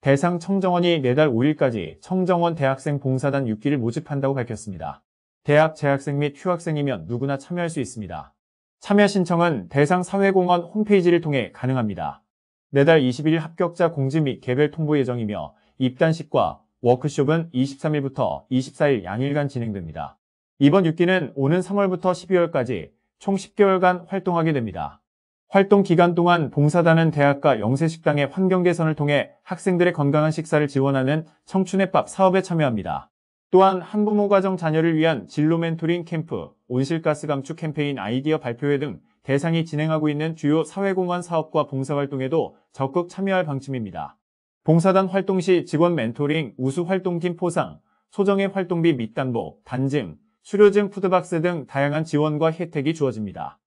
대상 청정원이 매달 5일까지 청정원 대학생 봉사단 6기를 모집한다고 밝혔습니다. 대학 재학생 및 휴학생이면 누구나 참여할 수 있습니다. 참여 신청은 대상 사회공헌 홈페이지를 통해 가능합니다. 매달 21일 합격자 공지 및 개별 통보 예정이며 입단식과 워크숍은 23일부터 24일 양일간 진행됩니다. 이번 6기는 오는 3월부터 12월까지 총 10개월간 활동하게 됩니다. 활동 기간 동안 봉사단은 대학과 영세식당의 환경 개선을 통해 학생들의 건강한 식사를 지원하는 청춘의 밥 사업에 참여합니다. 또한 한부모 가정 자녀를 위한 진로 멘토링 캠프, 온실가스 감축 캠페인 아이디어 발표회 등 대상이 진행하고 있는 주요 사회공헌 사업과 봉사활동에도 적극 참여할 방침입니다. 봉사단 활동 시 직원 멘토링, 우수활동팀 포상, 소정의 활동비 밑단보, 단증, 수료증 푸드박스 등 다양한 지원과 혜택이 주어집니다.